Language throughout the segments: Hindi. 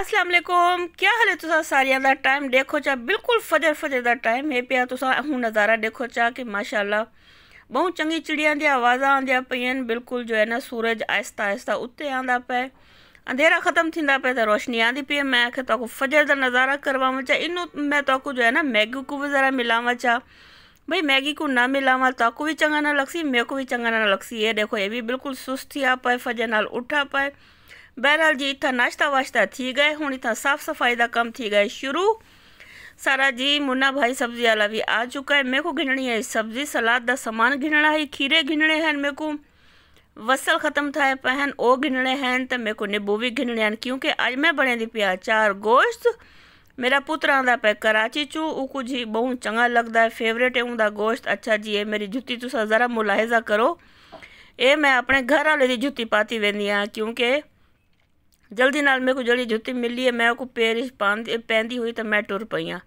अस्सलाम वालेकुम क्या हाल है तुसा सारिया का टाइम देखो चा बिल्कुल फजर फजर का टाइम है पिया तुसा हूँ नज़ारा देखो चा कि माशाल्लाह बहुत चंगी चिड़िया दी आवाज़ा आंदा पियन बिल्कुल जो है ना सूरज आहिस्ता आहिस्ता उत्ते आंदा पे अंधेरा ख़त्म थींदा पे तो रोशनी आंदी पी मैं के तो फजर का नज़ारा करवाव चा इन मैं तो जो है ना मैगी को ज़रा मिलाव चा भाई मैगी को ना मिलाव तो को भी चंगा ना लगसी मेरे को भी चंगा ना लगसी ये देखो ये भी बिल्कुल सुस्त थी आ पाए फजर नाल उठा पाए बहरहाल जी इतना नाश्ता वाश्ता थी गए हूँ इतना साफ़ सफाई का कम थी गए शुरू सारा जी मुन्ना भाई सब्जी वाला भी आ चुका है मेरे को गिननी है सब्जी सलाद का सामान गिनना है खीरे गिनने हैं मेरे को वसल ख़त्म थाए पहन ओ गिनने हैं तो मेरे को नींबू भी गिनने हैं क्योंकि अज मैं बने दी पिया चार गोश्त मेरा पुत्र आंदा पे कराची चू कुछ ही बहुत चंगा लगता है फेवरेट है उनका गोश्त अच्छा जी है मेरी जुत्ती तुसा ज़रा मुलाहजा करो ये मैं अपने घर वाले की जुत्ती पाती वेंदी हाँ क्योंकि ਜਲਦੀ ਨਾਲ ਮੇਰੇ ਕੋ ਜਲਦੀ ਜੁੱਤੀ ਮਿਲੀ ਹੈ ਮੈਂ ਉਹ ਕੋ ਪੈਰਿਸ ਪੈਂਦੀ ਹੋਈ ਤਾਂ ਮੈਂ ਟੁਰ ਪਈਆਂ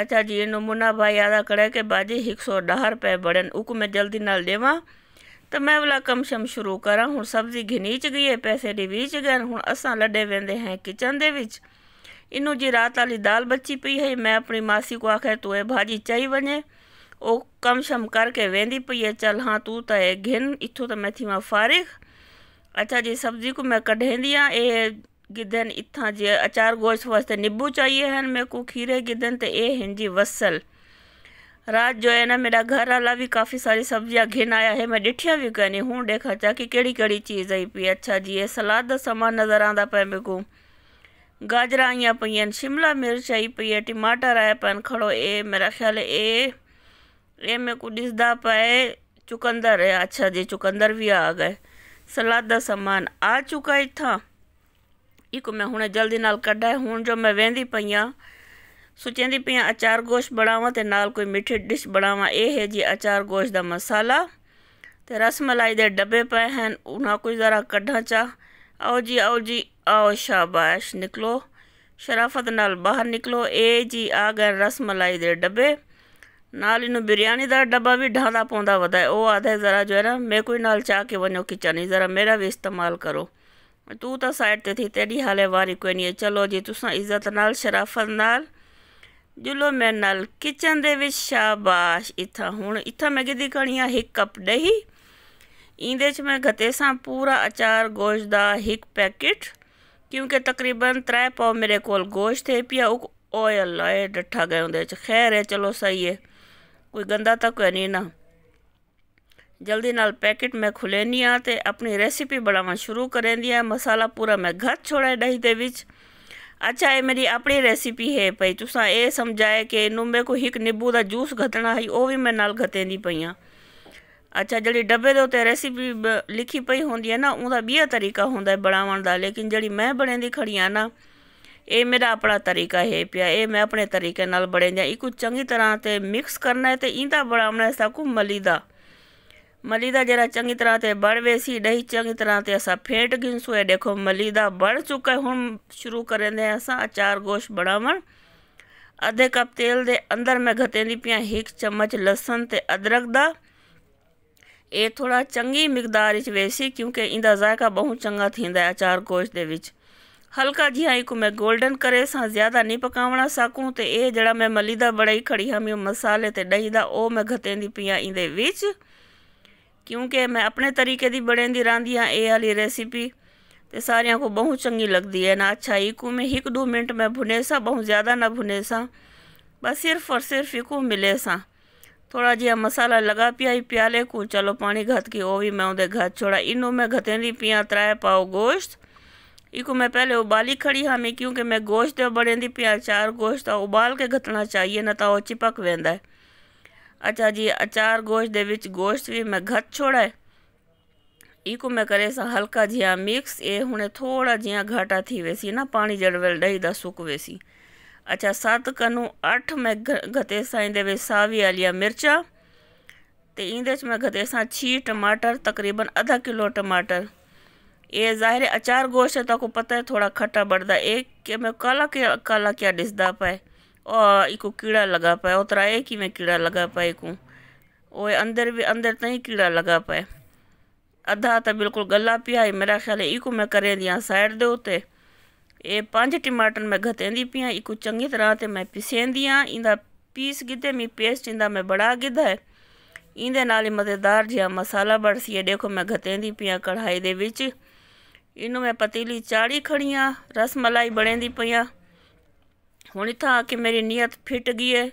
ਅੱਛਾ ਜੀ ਇਹਨੂੰ ਮੁੰਨਾ ਭਾਈ ਆਦਾ ਕਰੇ ਕਿ ਬਾਜੀ 110 ਰੁਪਏ ਬੜਨ ਉਹ ਕੋ ਮੈਂ ਜਲਦੀ ਨਾਲ ਦੇਵਾਂ ਤਾਂ ਮੈਂ ਵਾਲਾ ਕੰਮ ਸ਼ਮ ਸ਼ੁਰੂ ਕਰਾਂ ਹੁਣ ਸਬਜ਼ੀ ਚ ਗਈ ਹੈ ਪੈਸੇ ਦੇ ਵਿੱਚ ਗਏ ਹੁਣ ਅਸਾਂ ਲੱਡੇ ਵੰਦੇ ਹਾਂ ਕਿਚਨ ਦੇ ਵਿੱਚ ਇਹਨੂੰ ਜੀ ਰਾਤ ਵਾਲੀ ਦਾਲ ਬੱਚੀ ਪਈ ਹੈ ਮੈਂ ਆਪਣੀ ਮਾਸੀ ਕੋ ਆਖਿਆ ਤੂੰ ਇਹ ਭਾਜੀ ਚਾਹੀ ਬਣੇ ਉਹ ਕਮ ਸ਼ਮ ਕਰਕੇ ਵੇਂਦੀ ਪਈ ਹੈ ਚਲ ਹਾਂ ਤੂੰ ਤਾਂ ਇਹ ਘਿਨ ਇੱਥੋਂ ਤਾਂ ਮੈਂ ਥੀ ਮਾ ਫਾਰਿਗ अच्छा जी सब्जी को मैं कढ़ें दियाँ ये गिदन इत्था जी अचार गोश्त वास्ते निबू चाहिए हैं मेरे को खीरे गिदन तो ये हैं जी वसल रात जो है ना मेरा घर वाला भी काफ़ी सारी सब्जियां घिन आया है मैं डिठिया भी कहनी हूँ देखा चा कि केड़ी केड़ी चीज़ आई पी अच्छा जी ये सलाद का सामान नज़र आता पे मेरे को गाजर आई पई शिमला मिर्च आई पई है टमाटर आया पैन खड़ो ए मेरा ख्याल ए ए मेरे को दिसदा पाए चुकंदर है अच्छा जी चुकंदर भी आ गए ਸਲਾਦ ਦਾ ਸਮਾਨ ਆ ਚੁੱਕਾ ਇੱਥਾਂ ਇਹਕੋ ਮੈਂ ਹੁਣ ਜਲਦੀ ਨਾਲ ਕੱਢਾ ਹੁਣ ਜੋ ਮੈਂ ਵੇਂਦੀ ਪਈਆਂ ਸੋਚਦੀ ਪਈਆਂ ਅਚਾਰ ਗੋਸ਼ ਬਣਾਵਾਂ ਤੇ ਨਾਲ ਕੋਈ ਮਿੱਠੀ ਡਿਸ਼ ਬਣਾਵਾਂ ਇਹ ਹੈ ਜੀ ਅਚਾਰ ਗੋਸ਼ ਦਾ ਮਸਾਲਾ ਤੇ ਰਸ ਮਲਾਈ ਦੇ ਡੱਬੇ ਪਏ ਹਨ ਉਹਨਾਂ ਕੋਈ ਜ਼ਰਾ ਕੱਢਾਂ ਚਾ ਆਓ ਜੀ ਆਓ ਜੀ ਆਓ ਸ਼ਾਬਾਸ਼ ਨਿਕਲੋ ਸ਼ਰਾਫਤ ਨਾਲ ਬਾਹਰ ਨਿਕਲੋ ਇਹ ਜੀ ਆ ਗਏ ਰਸ ਮਲਾਈ ਦੇ ਡੱਬੇ नाल इन बिरयानी का डब्बा भी ढाला पौधा वदा है वो ज़रा जो है ना मेरे को नाल चाह के वनो किचन ही ज़रा मेरा भी इस्तेमाल करो तू तो साइड से थी तेरी हाले वारी कोई नहीं है चलो जी तुसा इज्जत नाल शराफत नाल जुलो मेरे नाल किचन दे शाबाश इतना हूँ इतना मैं किदी करनी है एक कप दही इंदे च मैं गते सा पूरा अचार गोश्त दा एक पैकेट क्योंकि तकरीबन त्रै पाओ मेरे को गोश्त थे पिया ऑयल लाए डठा गए उंदे खैर है चलो सही है कोई गंदा ਤਾਂ ਕੋਈ ਨਹੀਂ ਨਾ जल्दी नाल पैकेट मैं खुले हाँ तो अपनी रेसिपी बनावा शुरू करें दिया मसाला पूरा मैं घट छोड़ा दही के अच्छा ये मेरी अपनी रेसिपी है भाई तुस ये समझाए कि इनू मेरे को एक नींबू का जूस घतना है वह भी मैं नाल घटेंदी पई हाँ अच्छा जी डब्बे के उत्ते रेसिपी ब लिखी पई होंगी ना उनका बी तरीका होंगे बनावन का लेकिन जी मैं बने दी खड़ी हाँ ना ਇਹ ਮੇਰਾ ਆਪਣਾ ਤਰੀਕਾ ਹੈ ਪਿਆ ਇਹ ਮੈਂ ਆਪਣੇ ਤਰੀਕੇ ਨਾਲ ਬੜੇ ਇਹ ਇੱਕੋ ਚੰਗੀ ਤਰ੍ਹਾਂ ਤੇ ਮਿਕਸ ਕਰਨਾ ਹੈ ਤੇ ਇਹਦਾ ਬੜਾ ਹੈ ਕੁ ਮਲੀ ਦਾ ਮਲੀ ਦਾ ਜਿਹੜਾ ਚੰਗੀ ਤਰ੍ਹਾਂ ਤੇ ਬੜ ਵੇਸੀ ਦਹੀਂ ਚੰਗੀ ਤਰ੍ਹਾਂ ਤੇ ਅਸਾਂ ਫੇਟ ਗਿੰਸੂ ਇਹ ਦੇਖੋ ਮਲੀ ਦਾ ਬੜ ਚੁੱਕਾ ਹੁਣ ਸ਼ੁਰੂ ਕਰਦੇ ਆ ਅਸਾਂ ਅਚਾਰ ਗੋਸ਼ ਬਣਾਵਣ ਅੱਧੇ ਕੱਪ ਤੇਲ ਦੇ ਅੰਦਰ ਮੈਂ ਦੀ ਪਿਆ ਇੱਕ ਚਮਚ ਲਸਣ ਤੇ ਅਦਰਕ ਦਾ ਇਹ ਥੋੜਾ ਚੰਗੀ ਮਿਕਦਾਰ ਵਿੱਚ ਵੇਸੀ ਕਿਉਂਕਿ ਇਹਦਾ ਜ਼ਾਇਕਾ ਬਹੁਤ ਚੰਗਾ ਥਿੰਦਾ ਹੈ ਅਚਾਰ ਗੋਸ਼ ਦੇ ਵਿੱਚ ਹਲਕਾ ਜਿਹਾ ਹੀ ਕੋ ਮੈਂ 골ਡਨ ਕਰੇ ਸਾਂ ਜ਼ਿਆਦਾ ਨਹੀਂ ਪਕਾਵਣਾ ਸਕੂੰ ਤੇ ਇਹ ਜਿਹੜਾ ਮੈਂ ਮਲੀ ਦਾ ਬੜਾ ਹੀ ਖੜੀ ਹਮੀ ਮਸਾਲੇ ਤੇ ਦਹੀਂ ਦਾ ਉਹ ਮੈਂ ਘਤੇਂਦੀ ਪੀਆਂ ਇਹਦੇ ਵਿੱਚ ਕਿਉਂਕਿ ਮੈਂ ਆਪਣੇ ਤਰੀਕੇ ਦੀ ਬੜੇਂਦੀ ਰਾਂਦੀ ਆ ਇਹ ਵਾਲੀ ਰੈਸਿਪੀ ਤੇ ਸਾਰਿਆਂ ਕੋ ਬਹੁਤ ਚੰਗੀ ਲੱਗਦੀ ਹੈ ਨਾ ਅੱਛਾ ਇਕੂ ਮੈਂ ਇੱਕ ਦੋ ਮਿੰਟ ਮੈਂ ਭੁਨੇ ਸਾਂ ਬਹੁਤ ਜ਼ਿਆਦਾ ਨਾ ਭੁਨੇ ਸਾਂ बस सिर्फ और सिर्फ इको मिले सा थोड़ा जहा मसाला लगा पिया ही प्याले को चलो पानी घत की वो भी मैं उन्हें घत छोड़ा इनू मैं घतेंदी पिया त्राए पाओ गोश्त इको मैं पहले उबाली खड़ी हमें हाँ, क्योंकि मैं गोश्त बड़े पिया अचार गोश्त उबाल के घतना चाहिए ना तो चिपक वेंदा है अच्छा जी अचार गोश्त के गोश्त भी मैं घट छोड़ा है इको मैं करे सा हल्का जिया मिक्स ये हूँ थोड़ा जिया घाटा थी वेसी ना पानी जड़वेल दही दा सुक वेसी अच्छा सत कनू अठ मैं घते सा वे सावी आलिया मिर्चा तो इंदे मैं घते सा छी टमाटर तकरीबन अद्धा किलो टमाटर ये ज़ाहिर अचार गोश्त है तो आपको पता है थोड़ा खट्टा बढ़ता एक के मैं काला क्या काला क्या डिसदा पाए और इको कीड़ा लगा पाए उतरा एक ही में कीड़ा लगा पाए को वो अंदर भी अंदर तई कीड़ा लगा पाए अधा तो बिल्कुल गला पिया मेरा ख्याल है इको मैं करें दिया साइड दे उते ये पांच टमाटर मैं घतेंदी पिया इको चंगी तरह से मैं पिसेंदी हाँ इंदा पीस गिधे मी पेस्ट इंदा मैं बड़ा गिधा है इंदे नाल मज़ेदार जहा मसाला बढ़ है देखो मैं घतेंदी पिया कढ़ाई दे विच ਇਹਨੂੰ ਮੈਂ ਪਤੀਲੀ ਚਾੜੀ ਖੜੀਆਂ ਰਸ ਮਲਾਈ ਬਣੇਂਦੀ ਪਈਆਂ ਹੁਣ ਇਥਾ ਆ ਕੇ ਮੇਰੀ ਨੀਅਤ ਫਿੱਟ ਗਈ ਹੈ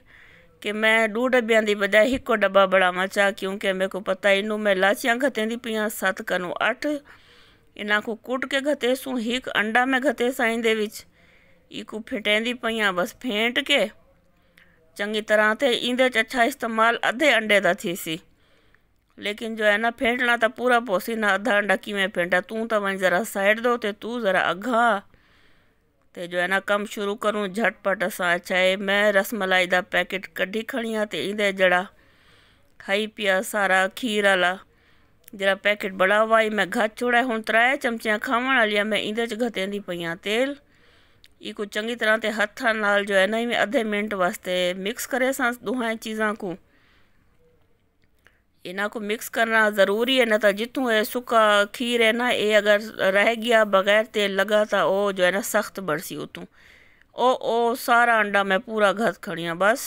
ਕਿ ਮੈਂ ਦੋ ਡੱਬਿਆਂ ਦੀ ਬਜਾਏ ਇੱਕੋ ਡੱਬਾ ਬੜਾਵਾਂ ਚਾ ਕਿਉਂਕਿ ਮੇਰੇ ਕੋ ਪਤਾ ਇਹਨੂੰ ਮੈਂ ਲਾਚੀਆਂ ਘਤੇਂਦੀ ਪਈਆਂ ਸੱਤ ਕਨੂੰ ਅੱਠ ਇਹਨਾਂ ਕੋ ਕੁੱਟ ਕੇ ਘਤੇ ਸੂ ਇੱਕ ਅੰਡਾ ਮੈਂ ਘਤੇ ਸਾਈਂ ਦੇ ਵਿੱਚ ਇਕੋ ਫਿਟੈਂਦੀ ਪਈਆਂ ਬਸ ਫੇਂਟ ਕੇ ਚੰਗੀ ਤਰ੍ਹਾਂ ਤੇ ਇਹਦੇ ਚ ਅੱਛਾ ਇਸਤੇਮਾਲ ਅੱਧੇ ਅੰਡੇ ਦਾ ਥੀ ਸੀ लेकिन जो है ना फेंटना तो पूरा पोसी ना अधा डकी में फेंटा तू तो वहीं ज़रा साइड दो ते तू ज़रा अघा ते जो है ना कम शुरू करूँ झटपट असा अच्छा है मैं रस मलाई दा पैकेट क्ढ़ी खड़ी आ ते इंदे जड़ा खाई पिया सारा खीर आला जरा पैकेट बड़ा हुआ ही मैं घट छोड़ा हूँ त्राए चमचियाँ खावन वाली मैं इंदे च घतेंदी पई तेल इको चंगी तरह ते हथा नाल जो है ना अद्धे मिनट वास्ते मिक्स करे सोह चीजा को को मिक्स करना ज़रूरी है ना तो जितों है सूखा खीर है ना ये अगर रह गया बगैर तेल लगा तो वह जो है ना सख्त बरसी उतू ओ ओ सारा अंडा मैं पूरा घस खड़ी हाँ बस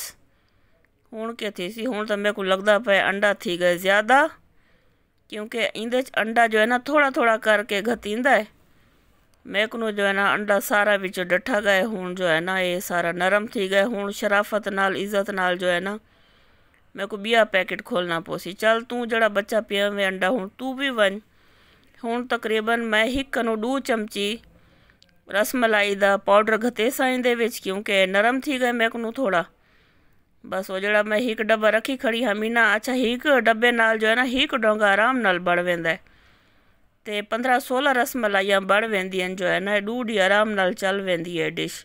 हूँ क्या थी सी हूँ तो मेरे को लगता पे अंडा थी गए ज़्यादा क्योंकि इंदे अंडा जो है ना थोड़ा थोड़ा करके घतींदा है मेरे जो है ना अंडा सारा बिच डा गए हूँ जो है ना ये सारा नरम थी गए हूँ शराफत नाल इज़्ज़त नाल जो है ना ਮੈਂ ਕੋ ਬੀਆ ਪੈਕੇਟ ਖੋਲਣਾ ਪੋਸੀ ਚਲ ਤੂੰ ਜਿਹੜਾ ਬੱਚਾ ਪਿਆ ਵੇ ਅੰਡਾ ਹੁਣ ਤੂੰ ਵੀ वञु ਹੁਣ ਤਕਰੀਬਨ ਮੈਂ ਹੀ ਕਨੋ ਡੂ ਚਮਚੀ ਰਸਮਲਾਈ ਦਾ ਪਾਊਡਰ ਘਤੇ ਸਾਈਂ ਦੇ ਵਿੱਚ ਕਿਉਂਕਿ ਨਰਮ ਥੀ ਗਏ ਮੈਂ ਨੂੰ ਥੋੜਾ ਬਸ ਉਹ ਜਿਹੜਾ ਮੈਂ ਇੱਕ ਡੱਬਾ ਰੱਖੀ ਖੜੀ ਹਮੀਨਾ ਅੱਛਾ ਇੱਕ ਡੱਬੇ ਨਾਲ ਜੋ ਹੈ ਨਾ ਇੱਕ ਡੋਂਗਾ ਆਰਾਮ ਨਾਲ ਬੜ ਵੈਂਦਾ ਤੇ 15 16 ਮਲਾਈਆਂ ਬੜ ਵੈਂਦੀਆਂ ਜੋ ਹੈ ਨਾ ਡੂਡੀ ਆਰਾਮ ਨਾਲ ਚੱਲ ਵੈਂਦੀ ਹੈ ਡਿਸ਼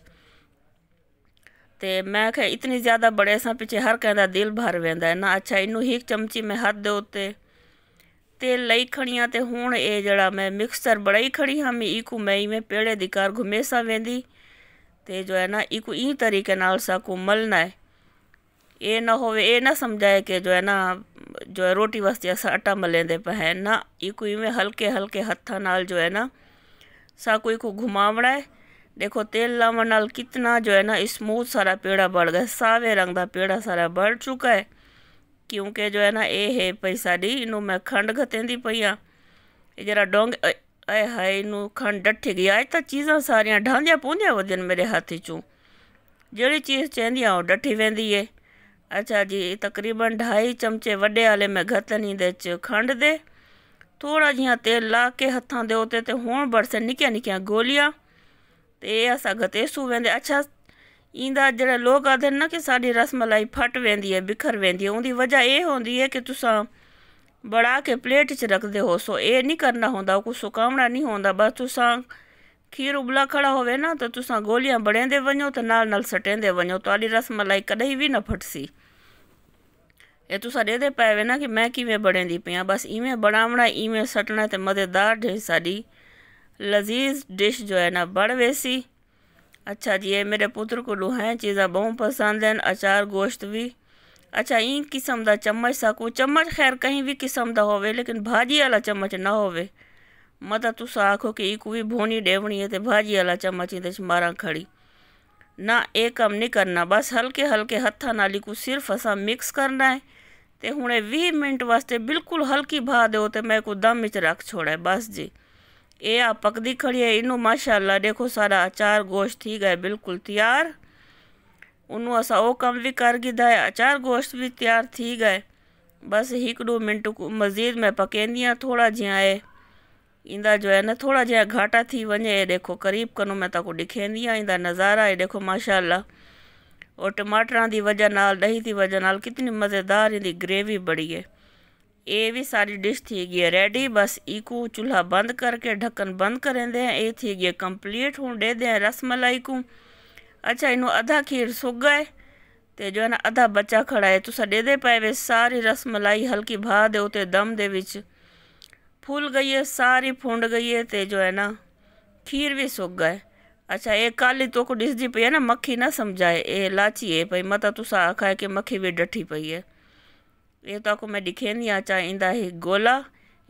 ਤੇ ਮੈਂ ਕਿ ਇਤਨੀ ਜ਼ਿਆਦਾ ਬੜੇ ਸਾਂ ਪਿੱਛੇ ਹਰ ਕਹਿੰਦਾ ਦਿਲ ਭਰ ਵੈਂਦਾ ਨਾ ਅੱਛਾ ਇਹਨੂੰ ਇੱਕ ਚਮਚੀ ਮੈਂ ਹੱਥ ਦੇ ਉੱਤੇ ਤੇ ਲਈ ਖੜੀਆਂ ਤੇ ਹੁਣ ਇਹ ਜਿਹੜਾ ਮੈਂ ਮਿਕਸਚਰ ਬੜਾਈ ਖੜੀ ਹਾਂ ਮੈਂ ਇਕੂ ਮੈਂ ਇਵੇਂ ਪੇੜੇ ਦੀ ਕਾਰ ਘੁਮੇ ਸਾਂ ਵੈਂਦੀ ਤੇ ਜੋ ਹੈ ਨਾ ਇਕੂ ਇਹ ਤਰੀਕੇ ਨਾਲ ਸਾ ਕੋ ਮਲਣਾ ਹੈ ਇਹ ਨਾ ਹੋਵੇ ਇਹ ਨਾ ਸਮਝਾਏ ਕਿ ਜੋ ਹੈ ਨਾ ਜੋ ਹੈ ਰੋਟੀ ਵਾਸਤੇ ਅਸਾਂ ਆਟਾ ਮਲੇਂਦੇ ਪਏ ਨਾ ਇਕੂ ਇਵੇਂ ਹਲਕੇ ਹਲਕੇ ਹੱਥਾਂ ਨਾਲ ਜੋ ਹੈ ਨਾ ਸਾ ਕੋਈ ਕੋ ਘੁਮਾਵਣਾ ਹੈ ਦੇਖੋ ਤੇਲ ਲਾਉਣ ਨਾਲ ਕਿਤਨਾ ਜੋ ਹੈ ਨਾ स्मूथ ਸਾਰਾ ਪੇੜਾ ਬਣ ਗਿਆ ਸਾਵੇ ਰੰਗ ਦਾ ਪੇੜਾ ਸਾਰਾ ਬਣ ਚੁੱਕਾ ਹੈ ਕਿਉਂਕਿ ਜੋ ਹੈ ਨਾ ਇਹ ਹੈ ਪਈ ਸਾਡੀ ਇਹਨੂੰ ਮੈਂ ਖੰਡ ਘਤੇਂਦੀ ਪਈ ਆ ਇਹ ਜਿਹੜਾ ਡੋਂਗ ਆਏ ਹਾਏ ਇਹਨੂੰ ਖੰਡ ਡੱਠ ਗਿਆ ਇਹ ਤਾਂ ਚੀਜ਼ਾਂ ਸਾਰੀਆਂ ਢਾਂਝਿਆ ਪਹੁੰਚਿਆ ਵਜਨ ਮੇਰੇ ਹੱਥ 'ਚੋਂ ਜਿਹੜੀ ਚੀਜ਼ ਚਾਹੀਦੀ ਆ ਉਹ ਡੱਠੀ ਵੈਂਦੀ ਏ ਅੱਛਾ ਜੀ ਤਕਰੀਬਨ 2.5 ਚਮਚੇ ਵੱਡੇ ਵਾਲੇ ਮੈਂ ਘਤਨੀ ਦੇ 'ਚ ਖੰਡ ਦੇ ਥੋੜਾ ਜਿਹਾ ਤੇਲ ਲਾ ਕੇ ਹੱਥਾਂ ਦੇ ਉੱਤੇ ਤੇ ਹੁਣ ਬਰਸੇ ਨਿੱਕੀਆਂ ਨਿੱਕੀਆਂ ਗੋਲੀਆਂ ते अस सू वेंदे अच्छा ईंदा जेड़ा लोग आखदे ना कि साढ़ी रस फट वेंदी है बिखर वेंदी है उंदी वजह एह् होंदी है कि तुस बड़ा के प्लेट च रखदे हो सो एह् निं करना होंदा कुछ सुकामना नहीं होंदा बस तुसा खीर उबला खड़ा होवे ना तो तुसा गोलियां बड़ेंदे वञो तो नाल नाल सटेंदे वञो तो रस मलाई कॾहिं बि न फटसी ਇਹ ਤੁਸੀਂ ਇਹਦੇ ਪੈ ਵੇ ਨਾ ਕਿ ਮੈਂ ਕਿਵੇਂ ਬਣੇਂਦੀ ਪਿਆ ਬਸ ਇਵੇਂ ਬਣਾਵਣਾ ਇਵੇਂ ਸਟਣਾ ਤੇ ਮਜ਼ੇਦਾਰ ਢੇ ਸਾਡੀ लजीज डिश जो है ना बड़वेसी अच्छा जी ये मेरे पुत्र को हैं चीज़ा बहुत पसंद हैं अचार गोश्त भी अच्छा ई किस्म का चम्मच साकू चम्मच खैर कहीं भी किस्म का होवे लेकिन भाजी वाला चम्मच ना होवे मता तुस आखो कि एक भी भूनी डेवनी है तो भाजी वाला चम्मच इंदे मारा खड़ी ना ये कम नहीं करना बस हल्के हल्के हथा नाली को सिर्फ असा मिक्स करना है तो हूँ भी मिनट वास्ते बिल्कुल हल्की भा दो तो मैं को दम रख छोड़ा है बस जी ये आ पकदी खड़ी है इनू माशाला देखो सारा अचार गोश्त थी गए बिल्कुल तैयार उनू असा वो कम भी कर गिदा है अचार गोश्त भी तैयार थी गए बस एक दो मिनट मज़ीद में पकेंदी थोड़ा जहाँ है इंदा जो है ना थोड़ा जहाँ घाटा थी वने देखो करीब कनो मैं तक दिखेंदी इंदा नज़ारा है देखो माशाला और टमाटर की वजह नाल दही की वजह नाल कितनी मज़ेदार इनकी ग्रेवी बड़ी है ਇਹ ਵੀ ਸਾਰੀ ਡਿਸ਼ ਥੀ ਗਈ ਰੈਡੀ ਬਸ ਈਕੂ ਚੁੱਲ੍ਹਾ ਬੰਦ ਕਰਕੇ ਢੱਕਣ ਬੰਦ ਕਰਨ ਦੇ ਇਹ थी गई ਕੰਪਲੀਟ हूँ दे दें रस मलाई को अच्छा इन अधा खीर सुग है तो जो है ना अधा बच्चा खड़ा है तुसा दे दे पाए वे सारी रस मलाई हल्की भा दे उते दम दे विच फूल गई है सारी फुंड गई है तो जो है ना खीर भी सुग गए अच्छा ये काली तो को पी है ना मक्खी ना समझाए ये लाची है पई मता तुसा आखा है कि मक्खी भी डठी पई है ये तो को मैं दिखेंदी आ इंदा ही गोला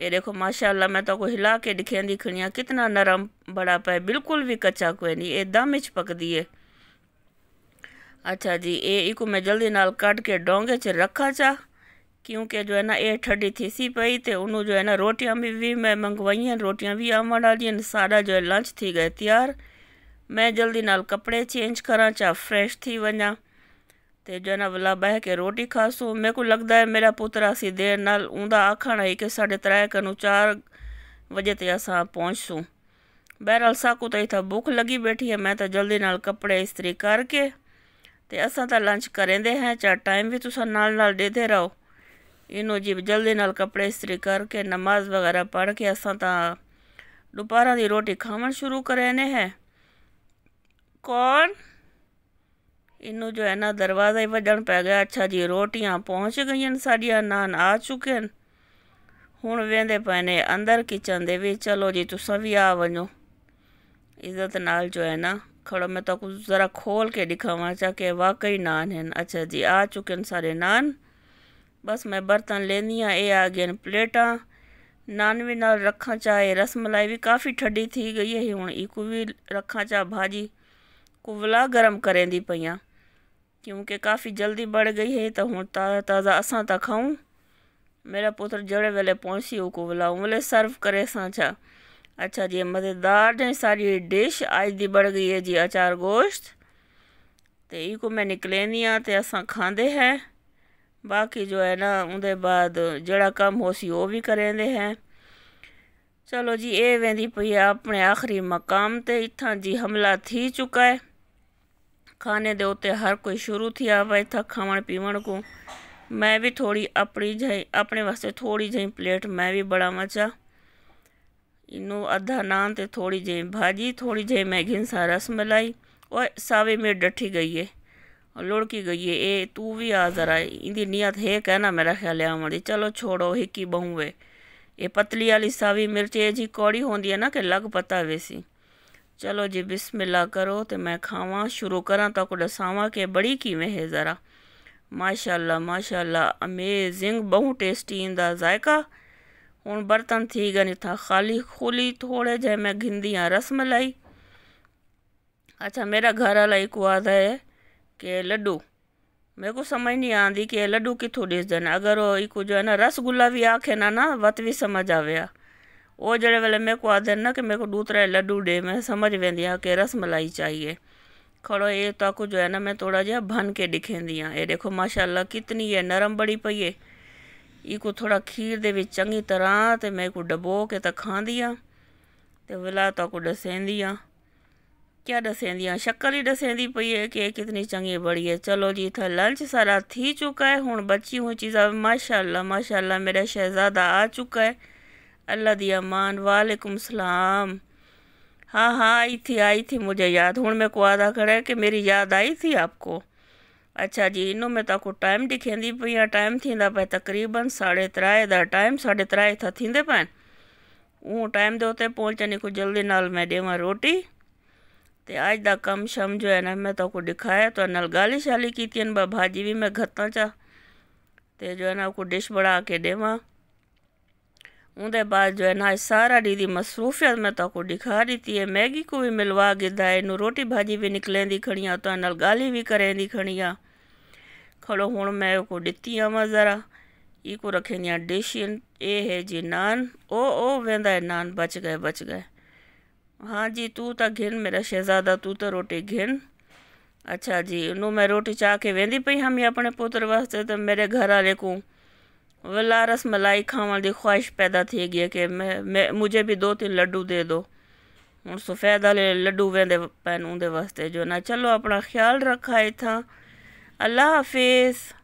ये देखो माशाल्लाह मैं तो को हिला के दिखेंदी खड़ी हाँ कितना नरम बड़ा पाए बिल्कुल भी कच्चा कोई नहीं ये दम इच पकती है अच्छा जी ये एक मैं जल्दी नाल कट के डोंगे च रखा चा क्योंकि जो है ना ये ठंडी थीसी पई तो उन्होंने जो है ना रोटियां भी, भी मैं मंगवाई हैं भी आवन वाली सारा जो है लंच थी गए तैयार मैं जल्दी नाल कपड़े चेंज करा चाह फ्रेश थी वना ਤੇ ਜਨਾਬ ਲਾ ਬਹਿ ਕੇ ਰੋਟੀ ਖਾਸੂ ਮੇ ਕੋ ਲੱਗਦਾ ਹੈ ਮੇਰਾ ਪੁੱਤਰ ਅਸੀਂ ਦੇਰ ਨਾਲ ਉਹਦਾ ਆਖਣ ਹੈ ਕਿ ਸਾਡੇ ਤਰੇ ਕਨੂ 4 ਵਜੇ ਤੇ ਅਸਾਂ ਪਹੁੰਚੂ ਬਹਿਰਲ ਸਾਕੂ ਤੇ ਤਾਂ ਭੁੱਖ ਲੱਗੀ ਬੈਠੀ ਹੈ ਮੈਂ ਤਾਂ ਜਲਦੀ ਨਾਲ ਕੱਪੜੇ ਇਸਤਰੀ ਕਰਕੇ ਤੇ ਅਸਾਂ ਤਾਂ ਲੰਚ ਕਰੇਂਦੇ ਹਾਂ ਚਾ ਟਾਈਮ ਵੀ ਤੁਸੀਂ ਨਾਲ ਨਾਲ ਦੇਦੇ ਰਹੋ ਇਹਨੂੰ ਜੀ ਜਲਦੀ ਨਾਲ ਕੱਪੜੇ ਇਸਤਰੀ ਕਰਕੇ ਨਮਾਜ਼ ਵਗੈਰਾ ਪੜ੍ਹ ਕੇ ਅਸਾਂ ਤਾਂ ਦੁਪਹਿਰਾਂ ਦੀ ਰੋਟੀ ਖਾਣ ਸ਼ੁਰੂ ਕਰੇਨੇ ਹੈ ਕੌਣ इनू जो है ना दरवाज़ा ही वजन पै गया अच्छा जी रोटियां पहुंच गई साड़िया नान आ चुके हैं हूँ वेंदे पे ने अंदर किचन दे चलो जी तुस भी आ वनो इज्जत नाल जो है ना खड़ो मैं तो कुछ ज़रा खोल के दिखावा चा के वाकई नान हैं अच्छा जी आ चुके हैं सारे नान बस मैं बर्तन लेनी हाँ ये आ गए प्लेटा नान भी नाल रखा चाहे रस मलाई भी काफ़ी ठंडी थी गई है हूँ इको भी रखा चा भाजी कुवला गर्म करें दी पई क्योंकि काफ़ी जल्दी बढ़ गई है तो हूँ ताज़ा ताज़ा असा तो खाऊँ मेरा पुत्र जड़े वेले पहुंची हो को बुला बोले सर्व करे सा अच्छा जी मज़ेदार जी सारी डिश आज दी बढ़ गई है जी अचार गोश्त तो इको मैं निकले हाँ तो असा खाते हैं बाकी जो है ना उनके बाद जड़ा कम हो सी वो भी करेंदे हैं चलो जी ये वेंदी पई है अपने आखिरी मकाम ते इतना जी हमला थी चुका है ਖਾਣੇ ਦੇ ਉੱਤੇ ਹਰ ਕੋਈ ਸ਼ੁਰੂ ਥੀ ਆਵੇ ਥਾ खावन पीवन को मैं भी थोड़ी अपनी जई अपने वास्ते थोड़ी जी प्लेट मैं भी बड़ा मचा इनू अधा नान ते थोड़ी जी भाजी थोड़ी जी मैगिन सा रस मिलाई और सावे में डठी गई है और लुड़की गई है ए तू भी आ जरा इंदी नियत है कहना मेरा ख्याल आवड़ी चलो छोड़ो हिक्की बहुए ये पतली वाली सावी मिर्च ए जी कौड़ी होंगी है ना कि लग पता वैसी चलो जी ਬਿਸਮਿਲ੍ਲਾ करो तो मैं खाव शुरू करा तो ਕੋ ਦਸਾਵਾਂ ਕਿ ਬੜੀ ਕੀਵੇਂ ਹੈ ਜ਼ਰਾ माशाला ਮਾਸ਼ਾਅੱਲਾ ਅਮੇਜ਼ਿੰਗ ਬਹੁਤ ਟੇਸਟੀ ਇੰਦਾ ਜ਼ਾਇਕਾ ਹੁਣ ਬਰਤਨ ਥੀ ਗਏ खाली खोली थोड़े जै मैं घिंदी हाँ रस मलाई अच्छा मेरा घर वाला एक वादा है कि लड्डू मेरे को समझ नहीं आती कि लड्डू कितों डिस अगर वो एक जो है ना रसगुल्ला भी आखे ना ना वत भी समझ आवे वो उहो जहिड़े वेले मेको कि मेरे को दू दूतरा लड्डू ॾे मैं समझ वेंदी हाँ कि रस मलाई चाहिए खड़ो ये तो ताको जो है ना मैं थोड़ा जहा भन के दिखेंदी हाँ ये देखो माशाल्लाह कितनी है नरम बड़ी पई है इको थोड़ा खीर दे विच चंगी तरह तो मैं को डबो के त खांदी हाँ ते विला ताको डसेंदी हाँ क्या डसेंदी हाँ शक्ल ही डसेंदी पई है कि कितनी चंगी बड़ी है चलो जी इतना लंच सारा थी चुका है हूँ बची हुई चीज़ा माशाल्लाह माशाल्लाह मेरा शहजादा आ चुका है अल्लाह दी अमान वालेकुम सलाम हाँ हाँ आई थी आई थी मुझे याद हूँ मेरे को आदा खड़ा कि मेरी याद आई थी आपको अच्छा जी इन में तक तो टाइम दिखेंदी पी या टाइम थींदा पे तकरीबन साढ़े त्राए का टाइम साढ़े त्राए था थींदे पैन हूँ टाइम के उत्ते पहुँचने को जल्दी नाल मैं देव रोटी तो अज का कम शम जो है ना मैं तो को दिखाया तो नाल गाली शाली की भाजी भी मैं घत्ता चा तो जो है ना आपको डिश बढ़ा के देवा ਉਹਦੇ ਬਾਅਦ ਜੋ ਹੈ ਨਾ ਸਾਰਾ ਦੀ ਦੀ ਮਸਰੂਫੀਅਤ ਮੈਂ ਤਾਂ ਕੋ ਦਿਖਾ ਦਿੱਤੀ ਹੈ ਮੈਗੀ ਕੋ ਵੀ ਮਿਲਵਾ ਕੇ ਦਾਇ ਨੂੰ ਰੋਟੀ ਭਾਜੀ ਵੀ ਨਿਕਲੇਂਦੀ ਖਣੀਆਂ ਤਾਂ ਨਾਲ ਗਾਲੀ ਵੀ ਕਰੇਂਦੀ ਖਣੀਆਂ ਖੜੋ ਹੁਣ ਮੈਂ ਉਹ ਕੋ ਦਿੱਤੀ ਆ ਮਾ ਜ਼ਰਾ ਇਹ ਕੋ ਰੱਖੇ ਰੱਖੇਂਦੀਆਂ ਡਿਸ਼ ਇਹ ਹੈ ਜੀ ਨਾਨ ਉਹ ਉਹ ਵੇਂਦਾ ਹੈ ਨਾਨ ਬਚ ਗਏ ਬਚ ਗਏ ਹਾਂ ਜੀ ਤੂੰ ਤਾਂ ਘਿੰ ਮੇਰਾ ਸ਼ਹਿਜ਼ਾਦਾ ਤੂੰ ਤਾਂ ਰੋਟੀ ਘਿੰ ਅੱਛਾ ਜੀ ਉਹਨੂੰ ਮੈਂ ਰੋਟੀ ਚਾ ਕੇ ਵੇਂਦੀ ਪਈ ਹਾਂ ਮੈਂ ਆਪਣੇ ਪੁੱਤਰ ਵਾਸਤੇ ਤੇ ਮੇਰੇ ਘਰ ਵਾਲੇ ਕੋ वाला रस मलाई खाने की ख्वाहिश पैदा थी गई कि मैं, मैं मुझे भी दो तीन लड्डू दे दो हूँ सफ़ेद वाले लड्डू वेंदे पैन उनके वास्ते जो ना चलो अपना ख्याल रखा इतना अल्लाह हाफिज़